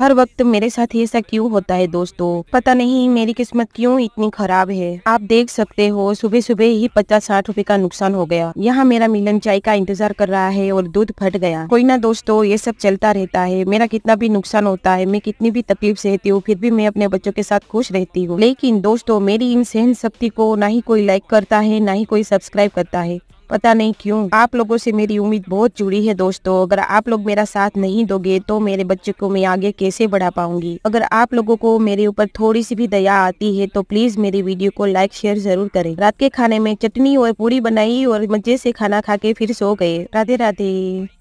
हर वक्त मेरे साथ ऐसा क्यों होता है दोस्तों पता नहीं मेरी किस्मत क्यों इतनी खराब है आप देख सकते हो सुबह सुबह ही पचास साठ रूपए का नुकसान हो गया यहाँ मेरा मिलन चाय का इंतजार कर रहा है और दूध फट गया कोई ना दोस्तों ये सब चलता रहता है मेरा कितना भी नुकसान होता है मैं कितनी भी तकलीफ सहती हूँ फिर भी मैं अपने बच्चों के साथ खुश रहती हूँ लेकिन दोस्तों मेरी इन सहन शक्ति को ना ही कोई लाइक करता है ना ही कोई सब्सक्राइब करता है पता नहीं क्यों आप लोगों से मेरी उम्मीद बहुत जुड़ी है दोस्तों अगर आप लोग मेरा साथ नहीं दोगे तो मेरे बच्चे को मैं आगे कैसे बढ़ा पाऊंगी अगर आप लोगों को मेरे ऊपर थोड़ी सी भी दया आती है तो प्लीज मेरी वीडियो को लाइक शेयर जरूर करें रात के खाने में चटनी और पूरी बनाई और मजे से खाना खा के फिर सो गए राधे राधे